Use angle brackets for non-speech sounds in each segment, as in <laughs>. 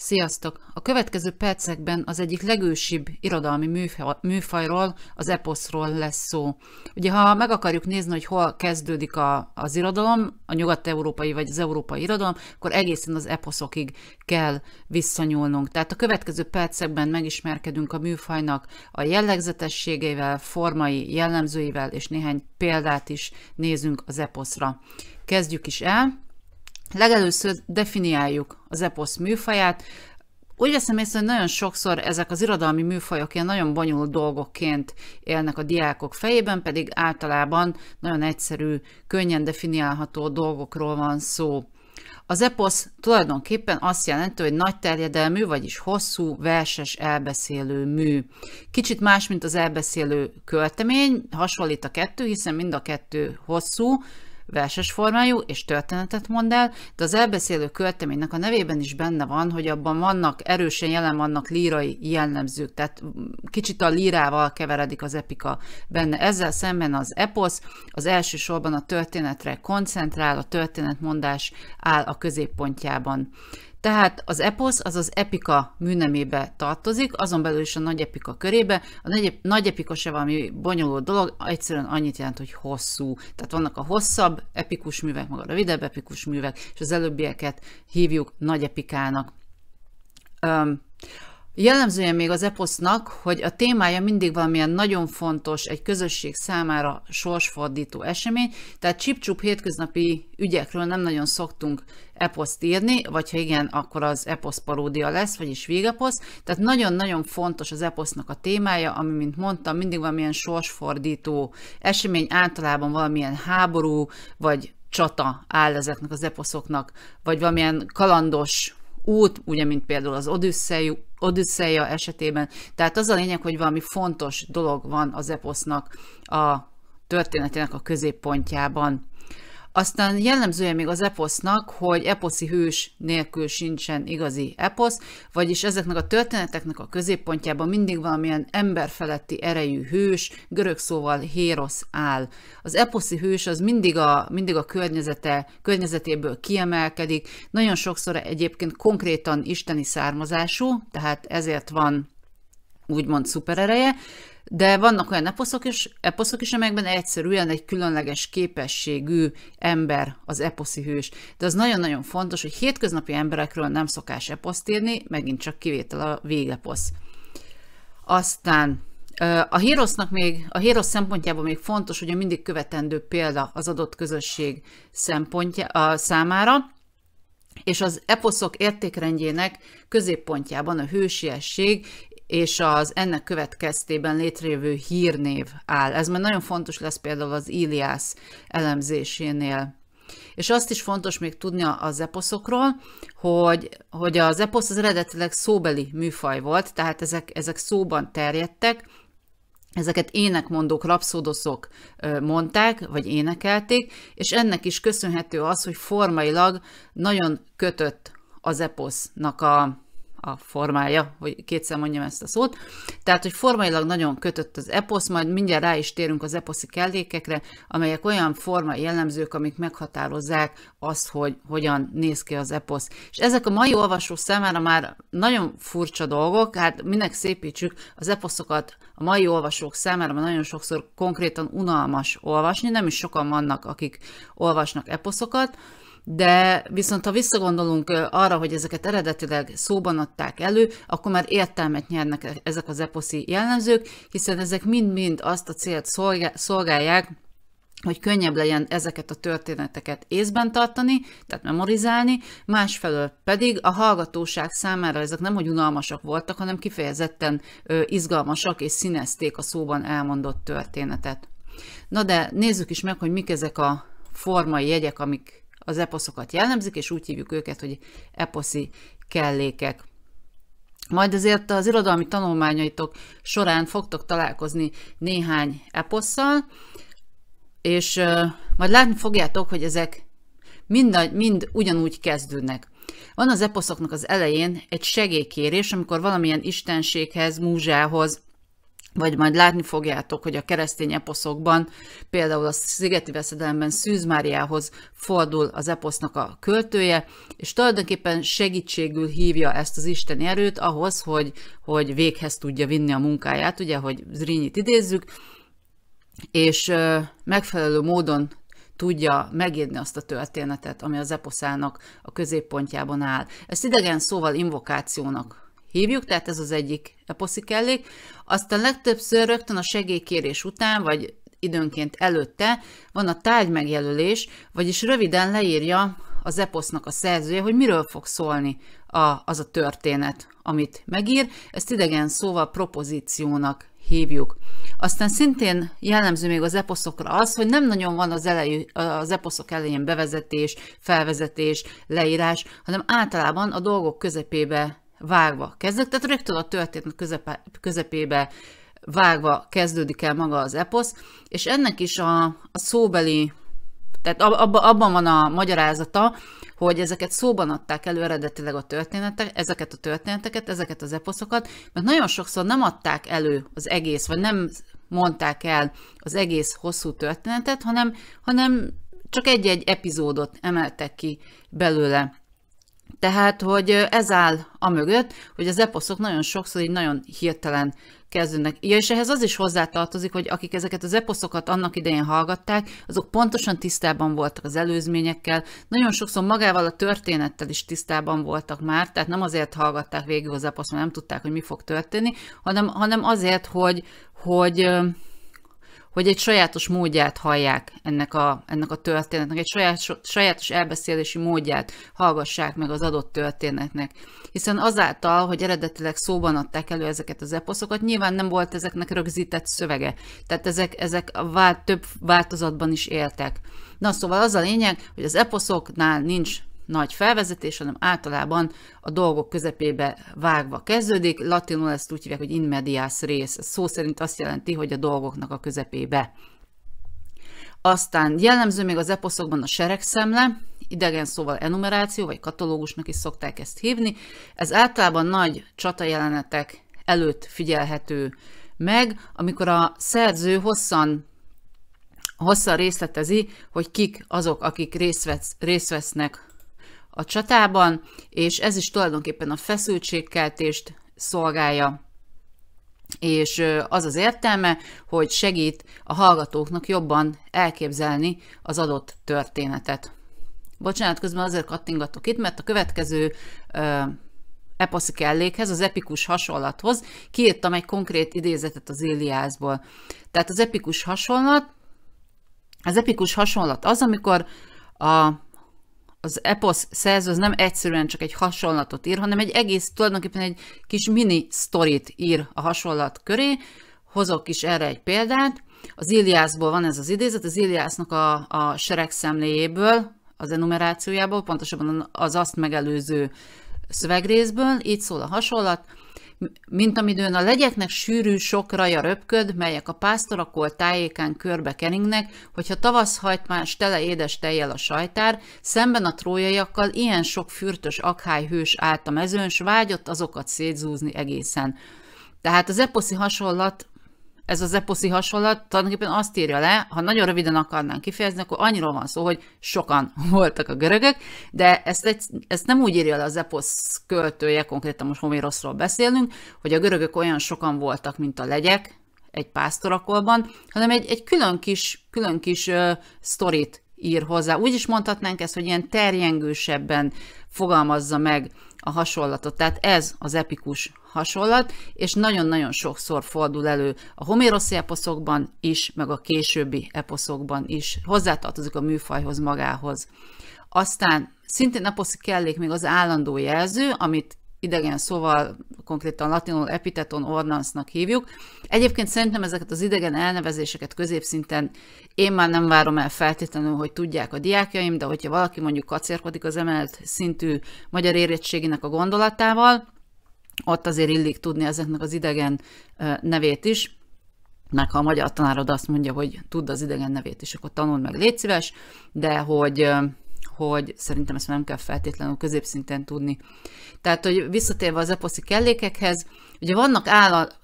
Sziasztok! A következő percekben az egyik legősibb irodalmi műfajról, az eposzról lesz szó. Ugye ha meg akarjuk nézni, hogy hol kezdődik a, az irodalom, a nyugat-európai vagy az európai irodalom, akkor egészen az eposzokig kell visszanyúlnunk. Tehát a következő percekben megismerkedünk a műfajnak a jellegzetességeivel, formai jellemzőivel, és néhány példát is nézünk az eposzra. Kezdjük is el! Legelőször definiáljuk az eposz műfaját. Úgy veszem észre, hogy nagyon sokszor ezek az irodalmi műfajok ilyen nagyon bonyolult dolgokként élnek a diákok fejében, pedig általában nagyon egyszerű, könnyen definiálható dolgokról van szó. Az eposz tulajdonképpen azt jelenti, hogy nagy terjedelmű, vagyis hosszú, verses elbeszélő mű. Kicsit más, mint az elbeszélő költemény, hasonlít a kettő, hiszen mind a kettő hosszú, verses formájú, és történetet mond el, de az elbeszélő költeménynek a nevében is benne van, hogy abban vannak, erősen jelen vannak lírai jellemzők, tehát kicsit a lírával keveredik az epika benne. Ezzel szemben az eposz az elsősorban a történetre koncentrál, a történetmondás áll a középpontjában. Tehát az eposz az az epika műnemébe tartozik, azon belül is a nagy epika körébe. A nagy, epika se valami bonyolult dolog, egyszerűen annyit jelent, hogy hosszú. Tehát vannak a hosszabb epikus művek, maga a rövidebb epikus művek, és az előbbieket hívjuk nagy epikának. Um, Jellemzője még az eposznak, hogy a témája mindig valamilyen nagyon fontos, egy közösség számára sorsfordító esemény, tehát csipcsup hétköznapi ügyekről nem nagyon szoktunk eposzt írni, vagy ha igen, akkor az eposz paródia lesz, vagyis végeposz. Tehát nagyon-nagyon fontos az eposznak a témája, ami, mint mondtam, mindig valamilyen sorsfordító esemény, általában valamilyen háború, vagy csata áll ezeknek az eposzoknak, vagy valamilyen kalandos út, ugye, mint például az Odüsszei, Odüsszeia esetében. Tehát az a lényeg, hogy valami fontos dolog van az eposznak a történetének a középpontjában. Aztán jellemzője még az eposznak, hogy eposzi hős nélkül sincsen igazi eposz, vagyis ezeknek a történeteknek a középpontjában mindig valamilyen emberfeletti erejű hős, görög szóval hérosz áll. Az eposzi hős az mindig a, mindig a környezete, környezetéből kiemelkedik, nagyon sokszor egyébként konkrétan isteni származású, tehát ezért van úgymond szuperereje, de vannak olyan eposzok is, eposzok is, amelyekben egyszerűen egy különleges képességű ember az eposzi hős. De az nagyon-nagyon fontos, hogy hétköznapi emberekről nem szokás eposzt írni, megint csak kivétel a végeposz. Aztán a hírosznak még, a hírosz szempontjából még fontos, hogy a mindig követendő példa az adott közösség szempontja, a számára, és az eposzok értékrendjének középpontjában a hősiesség és az ennek következtében létrejövő hírnév áll. Ez már nagyon fontos lesz például az Iliász elemzésénél. És azt is fontos még tudni az eposzokról, hogy, hogy az eposz az eredetileg szóbeli műfaj volt, tehát ezek, ezek szóban terjedtek, Ezeket énekmondók, rapszódoszok mondták, vagy énekelték, és ennek is köszönhető az, hogy formailag nagyon kötött az eposznak a, a formája, hogy kétszer mondjam ezt a szót. Tehát, hogy formailag nagyon kötött az eposz, majd mindjárt rá is térünk az eposzi kellékekre, amelyek olyan forma jellemzők, amik meghatározzák azt, hogy hogyan néz ki az eposz. És ezek a mai olvasó számára már nagyon furcsa dolgok, hát minek szépítsük az eposzokat a mai olvasók számára, mert nagyon sokszor konkrétan unalmas olvasni, nem is sokan vannak, akik olvasnak eposzokat, de viszont ha visszagondolunk arra, hogy ezeket eredetileg szóban adták elő, akkor már értelmet nyernek e-, ezek az eposzi jellemzők, hiszen ezek mind-mind azt a célt szolgálják, hogy könnyebb legyen ezeket a történeteket észben tartani, tehát memorizálni, másfelől pedig a hallgatóság számára ezek nem hogy unalmasak voltak, hanem kifejezetten izgalmasak és színezték a szóban elmondott történetet. Na de nézzük is meg, hogy mik ezek a formai jegyek, amik az eposzokat jellemzik, és úgy hívjuk őket, hogy eposzi kellékek. Majd azért az irodalmi tanulmányaitok során fogtok találkozni néhány eposszal, és majd látni fogjátok, hogy ezek mind, mind ugyanúgy kezdődnek. Van az eposzoknak az elején egy segélykérés, amikor valamilyen istenséghez, múzsához, vagy majd látni fogjátok, hogy a keresztény eposzokban, például a Szigeti Veszedelemben Szűz Máriához fordul az eposznak a költője, és tulajdonképpen segítségül hívja ezt az isteni erőt ahhoz, hogy, hogy véghez tudja vinni a munkáját, ugye, hogy Zrínyit idézzük, és megfelelő módon tudja megírni azt a történetet, ami az eposzának a középpontjában áll. Ezt idegen szóval invokációnak hívjuk, tehát ez az egyik eposzi kellék. Aztán legtöbbször rögtön a segélykérés után, vagy időnként előtte van a tárgy megjelölés, vagyis röviden leírja az eposznak a szerzője, hogy miről fog szólni a, az a történet, amit megír. Ezt idegen szóval propozíciónak hívjuk. Aztán szintén jellemző még az eposzokra az, hogy nem nagyon van az, elejű, az eposzok elején bevezetés, felvezetés, leírás, hanem általában a dolgok közepébe vágva kezdődik, tehát rögtön a történet közepe, közepébe vágva kezdődik el maga az eposz, és ennek is a, a szóbeli, tehát abba, abban van a magyarázata, hogy ezeket szóban adták elő eredetileg a történetek, ezeket a történeteket, ezeket az eposzokat, mert nagyon sokszor nem adták elő az egész, vagy nem mondták el az egész hosszú történetet, hanem, hanem csak egy-egy epizódot emeltek ki belőle. Tehát, hogy ez áll a mögött, hogy az eposzok nagyon sokszor így nagyon hirtelen kezdődnek. Ja, és ehhez az is hozzátartozik, hogy akik ezeket az eposzokat annak idején hallgatták, azok pontosan tisztában voltak az előzményekkel, nagyon sokszor magával a történettel is tisztában voltak már, tehát nem azért hallgatták végig az eposzt, mert nem tudták, hogy mi fog történni, hanem, hanem azért, hogy, hogy hogy egy sajátos módját hallják ennek a, ennek a történetnek, egy saját, sajátos elbeszélési módját hallgassák meg az adott történetnek. Hiszen azáltal, hogy eredetileg szóban adták elő ezeket az eposzokat, nyilván nem volt ezeknek rögzített szövege. Tehát ezek, ezek a vált, több változatban is éltek. Na szóval az a lényeg, hogy az eposzoknál nincs nagy felvezetés, hanem általában a dolgok közepébe vágva kezdődik. Latinul ezt úgy hívják, hogy in medias res. Szó szerint azt jelenti, hogy a dolgoknak a közepébe. Aztán jellemző még az eposzokban a seregszemle, idegen szóval enumeráció, vagy katalógusnak is szokták ezt hívni. Ez általában nagy csata jelenetek előtt figyelhető meg, amikor a szerző hosszan hosszan részletezi, hogy kik azok, akik részvesznek. részt vesznek a csatában, és ez is tulajdonképpen a feszültségkeltést szolgálja. És az az értelme, hogy segít a hallgatóknak jobban elképzelni az adott történetet. Bocsánat, közben azért kattingatok itt, mert a következő eposzi kellékhez, az epikus hasonlathoz kiírtam egy konkrét idézetet az Iliászból. Tehát az epikus hasonlat, az epikus hasonlat az, amikor a az eposz szerző az nem egyszerűen csak egy hasonlatot ír, hanem egy egész, tulajdonképpen egy kis mini sztorit ír a hasonlat köré. Hozok is erre egy példát. Az Iliászból van ez az idézet, az Iliásznak a, a seregszemléjéből, az enumerációjából, pontosabban az azt megelőző szövegrészből, így szól a hasonlat – mint amidőn a legyeknek sűrű sok raja röpköd, melyek a pásztorakol tájékán körbe keringnek, hogyha hajtmás tele édes tejjel a sajtár, szemben a trójaiakkal ilyen sok fürtös hős állt a mezőn, s vágyott azokat szétzúzni egészen. Tehát az eposzi hasonlat ez az eposzi hasonlat tulajdonképpen azt írja le, ha nagyon röviden akarnánk kifejezni, akkor annyiról van szó, hogy sokan <laughs> voltak a görögök, de ezt, egy, ezt nem úgy írja le az eposz költője, konkrétan most Homéroszról beszélünk, hogy a görögök olyan sokan voltak, mint a legyek egy pásztorakolban, hanem egy, egy külön kis, külön kis ö, sztorit ír hozzá. Úgy is mondhatnánk ezt, hogy ilyen terjengősebben fogalmazza meg a hasonlatot. Tehát ez az epikus hasonlat, és nagyon-nagyon sokszor fordul elő a homéroszi eposzokban is, meg a későbbi eposzokban is. Hozzátartozik a műfajhoz magához. Aztán szintén eposzi kellék még az állandó jelző, amit idegen szóval, konkrétan latinul epiteton ornansnak hívjuk. Egyébként szerintem ezeket az idegen elnevezéseket középszinten én már nem várom el feltétlenül, hogy tudják a diákjaim, de hogyha valaki mondjuk kacérkodik az emelt szintű magyar érettségének a gondolatával, ott azért illik tudni ezeknek az idegen nevét is, meg ha a magyar tanárod azt mondja, hogy tudd az idegen nevét is, akkor tanul meg, légy szíves, de hogy hogy szerintem ezt nem kell feltétlenül középszinten tudni. Tehát, hogy visszatérve az eposzi kellékekhez, ugye vannak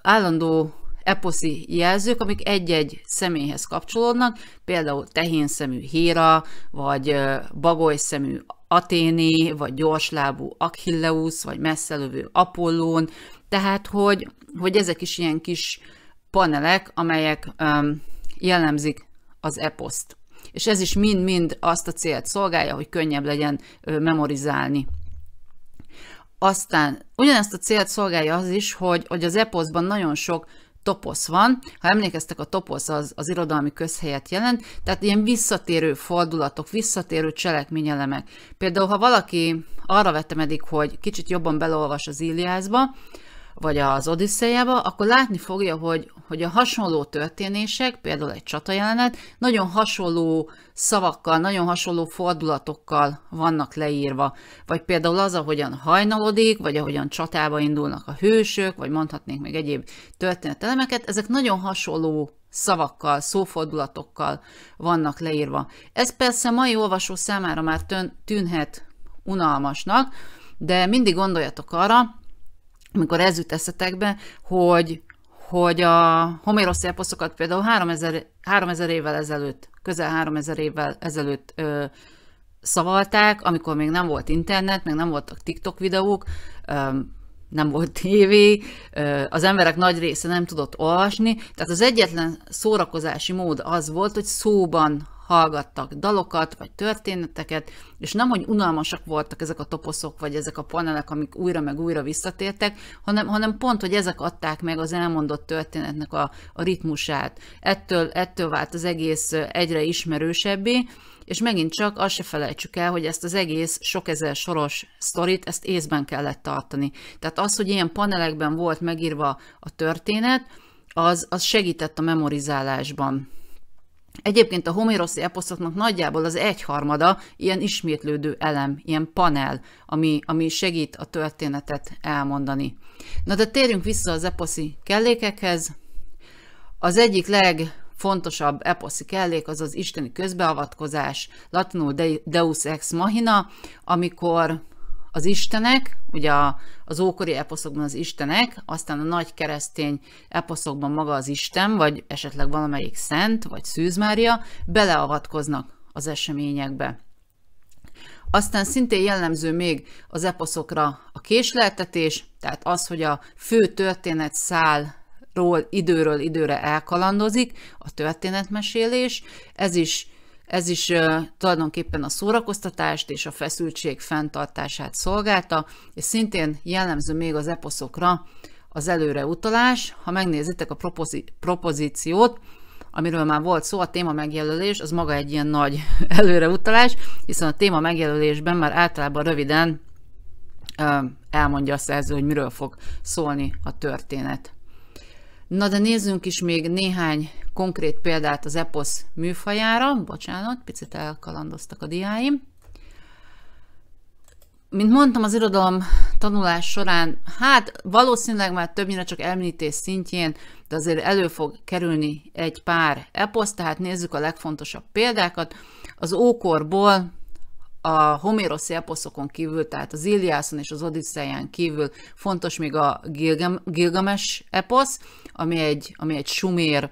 állandó eposzi jelzők, amik egy-egy személyhez kapcsolódnak, például tehén szemű Héra, vagy bagoly szemű Aténi, vagy gyorslábú Achilleus, vagy messzelövő Apollón, tehát hogy, hogy ezek is ilyen kis panelek, amelyek um, jellemzik az eposzt és ez is mind-mind azt a célt szolgálja, hogy könnyebb legyen memorizálni. Aztán ugyanezt a célt szolgálja az is, hogy, hogy az eposzban nagyon sok toposz van. Ha emlékeztek, a toposz az, az irodalmi közhelyet jelent, tehát ilyen visszatérő fordulatok, visszatérő cselekményelemek. Például, ha valaki arra vettem eddig, hogy kicsit jobban beleolvas az Iliászba, vagy az Odisszejába, akkor látni fogja, hogy, hogy a hasonló történések, például egy csatajelenet, nagyon hasonló szavakkal, nagyon hasonló fordulatokkal vannak leírva. Vagy például az, ahogyan hajnalodik, vagy ahogyan csatába indulnak a hősök, vagy mondhatnénk még egyéb történetelemeket, ezek nagyon hasonló szavakkal, szófordulatokkal vannak leírva. Ez persze mai olvasó számára már tűnhet unalmasnak, de mindig gondoljatok arra, amikor ez jut eszetekbe, hogy, hogy a homérosz eposzokat például 3000, 3000 évvel ezelőtt, közel 3000 évvel ezelőtt ö, szavalták, amikor még nem volt internet, még nem voltak TikTok videók, ö, nem volt tévé, az emberek nagy része nem tudott olvasni, tehát az egyetlen szórakozási mód az volt, hogy szóban hallgattak dalokat, vagy történeteket, és nem, hogy unalmasak voltak ezek a toposzok, vagy ezek a panelek, amik újra meg újra visszatértek, hanem, hanem pont, hogy ezek adták meg az elmondott történetnek a, a ritmusát. Ettől, ettől vált az egész egyre ismerősebbé, és megint csak azt se felejtsük el, hogy ezt az egész sok ezer soros sztorit, ezt észben kellett tartani. Tehát az, hogy ilyen panelekben volt megírva a történet, az, az segített a memorizálásban. Egyébként a homéroszi eposzoknak nagyjából az egyharmada ilyen ismétlődő elem, ilyen panel, ami, ami segít a történetet elmondani. Na de térjünk vissza az eposzi kellékekhez. Az egyik legfontosabb eposzi kellék az az isteni közbeavatkozás, latinul Deus ex machina, amikor az istenek, ugye az ókori eposzokban az istenek, aztán a nagy keresztény eposzokban maga az Isten, vagy esetleg valamelyik szent, vagy szűzmária, beleavatkoznak az eseményekbe. Aztán szintén jellemző még az eposzokra a késleltetés, tehát az, hogy a fő történet szál ról időről időre elkalandozik a történetmesélés, ez is ez is tulajdonképpen a szórakoztatást és a feszültség fenntartását szolgálta, és szintén jellemző még az eposzokra az előreutalás. Ha megnézitek a propozi- propozíciót, amiről már volt szó, a téma megjelölés, az maga egy ilyen nagy <laughs> előreutalás, hiszen a téma megjelölésben már általában röviden elmondja a szerző, hogy miről fog szólni a történet. Na de nézzünk is még néhány konkrét példát az EPOSZ műfajára, bocsánat, picit elkalandoztak a diáim. Mint mondtam, az irodalom tanulás során, hát valószínűleg már többnyire csak említés szintjén, de azért elő fog kerülni egy pár EPOSZ, tehát nézzük a legfontosabb példákat. Az ókorból a homéroszi eposzokon kívül, tehát az Iliászon és az Odisszeján kívül fontos még a Gilgames eposz, ami egy, ami egy sumér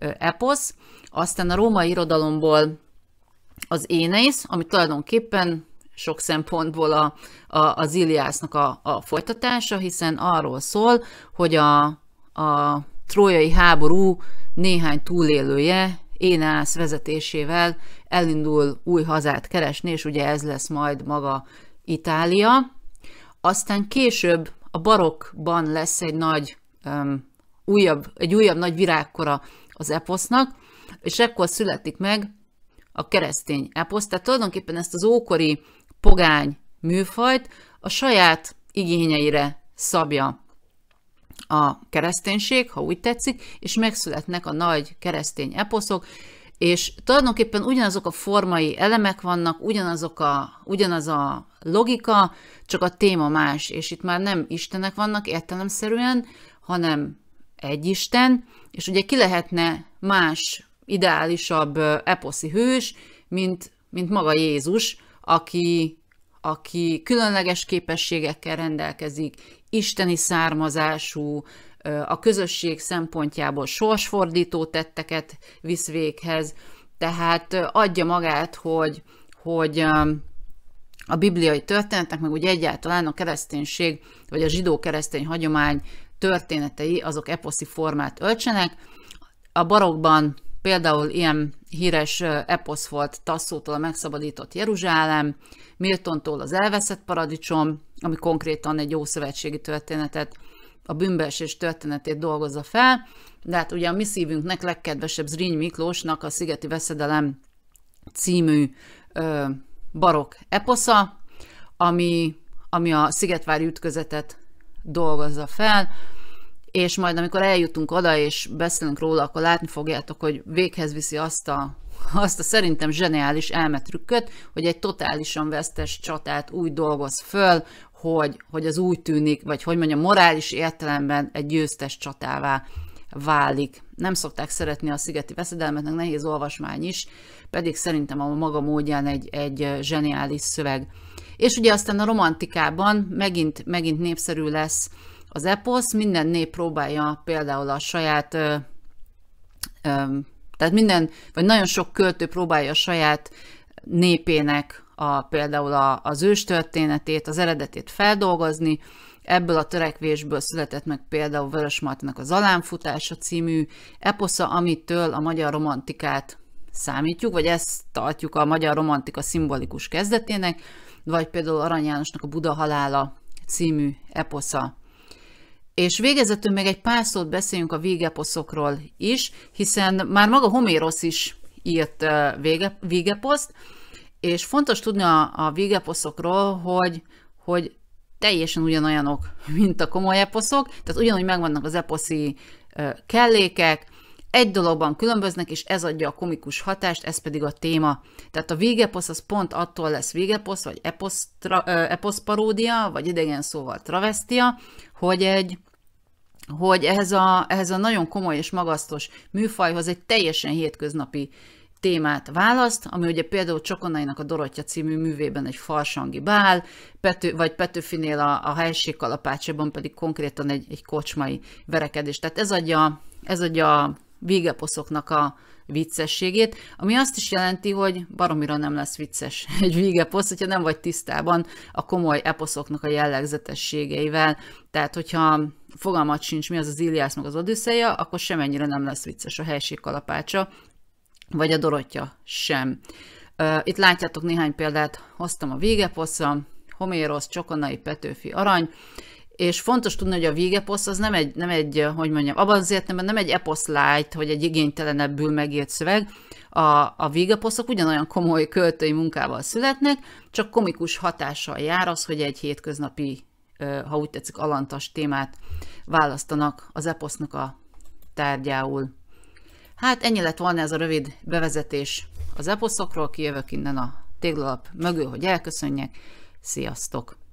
eposz, aztán a római irodalomból az Énész, ami tulajdonképpen sok szempontból a, a, az Iliásznak a, a folytatása, hiszen arról szól, hogy a, a trójai háború néhány túlélője Éneász vezetésével elindul új hazát keresni, és ugye ez lesz majd maga Itália. Aztán később a barokban lesz egy nagy, um, újabb, egy újabb nagy virágkora az eposznak, és ekkor születik meg a keresztény eposz. Tehát tulajdonképpen ezt az ókori pogány műfajt a saját igényeire szabja a kereszténység, ha úgy tetszik, és megszületnek a nagy keresztény eposzok, és tulajdonképpen ugyanazok a formai elemek vannak, ugyanazok a, ugyanaz a logika, csak a téma más, és itt már nem istenek vannak értelemszerűen, hanem egy Isten, és ugye ki lehetne más ideálisabb eposzi hős, mint, mint maga Jézus, aki, aki különleges képességekkel rendelkezik, isteni származású, a közösség szempontjából sorsfordító tetteket visz véghez, tehát adja magát, hogy, hogy a bibliai történetnek, meg ugye egyáltalán a kereszténység, vagy a zsidó keresztény hagyomány történetei azok eposzi formát öltsenek. A barokban például ilyen híres eposz volt Tasszótól a megszabadított Jeruzsálem, Miltontól az elveszett paradicsom, ami konkrétan egy ószövetségi történetet, a bűnbeesés történetét dolgozza fel, de hát ugye a mi szívünknek legkedvesebb Zrínyi Miklósnak a Szigeti Veszedelem című ö, barok eposza, ami, ami a Szigetvári ütközetet dolgozza fel, és majd amikor eljutunk oda, és beszélünk róla, akkor látni fogjátok, hogy véghez viszi azt a, azt a szerintem zseniális elmetrükköt, hogy egy totálisan vesztes csatát úgy dolgoz föl, hogy, hogy az úgy tűnik, vagy hogy mondjam, morális értelemben egy győztes csatává válik. Nem szokták szeretni a szigeti veszedelmetnek, nehéz olvasmány is, pedig szerintem a maga módján egy, egy zseniális szöveg. És ugye aztán a romantikában megint, megint népszerű lesz az eposz, minden nép próbálja például a saját, ö, ö, tehát minden, vagy nagyon sok költő próbálja a saját népének a, például a, az őstörténetét, az eredetét feldolgozni, Ebből a törekvésből született meg például Vörös Martinak az Alánfutása című eposza, amitől a magyar romantikát számítjuk, vagy ezt tartjuk a magyar romantika szimbolikus kezdetének, vagy például Arany Jánosnak a Buda halála című eposza. És végezetül még egy pár szót beszéljünk a végeposzokról is, hiszen már maga Homérosz is írt vége, végeposzt, és fontos tudni a, a végeposzokról, hogy, hogy teljesen ugyanolyanok, mint a komoly eposzok, tehát ugyanúgy megvannak az eposzi kellékek, egy dologban különböznek, és ez adja a komikus hatást, ez pedig a téma. Tehát a végeposz az pont attól lesz végeposz, vagy eposz, eposz paródia, vagy idegen szóval travestia, hogy egy hogy ehhez a, ehhez a nagyon komoly és magasztos műfajhoz egy teljesen hétköznapi témát választ, ami ugye például Csokonainak a Dorottya című művében egy farsangi bál, Pető, vagy Petőfinél a, a helység kalapácsában pedig konkrétan egy, egy kocsmai verekedés. Tehát ez adja, ez adja vígeposzoknak a viccességét, ami azt is jelenti, hogy baromira nem lesz vicces <laughs> egy vígeposz, hogyha nem vagy tisztában a komoly eposzoknak a jellegzetességeivel. Tehát, hogyha fogalmat sincs, mi az az Iliász meg az Odüsszeja, akkor semennyire nem lesz vicces a helység kalapácsa, vagy a Dorottya sem. Itt látjátok néhány példát, hoztam a vígeposzra, Homérosz, Csokonai, Petőfi, Arany, és fontos tudni, hogy a végeposzt az nem egy, nem egy hogy mondjam, abban az értelemben nem egy eposz light, hogy egy igénytelenebbül megírt szöveg, a, a végeposzok ugyanolyan komoly költői munkával születnek, csak komikus hatással jár az, hogy egy hétköznapi, ha úgy tetszik, alantas témát választanak az eposznak a tárgyául. Hát ennyi lett volna ez a rövid bevezetés az eposzokról, kijövök innen a téglalap mögül, hogy elköszönjek. Sziasztok!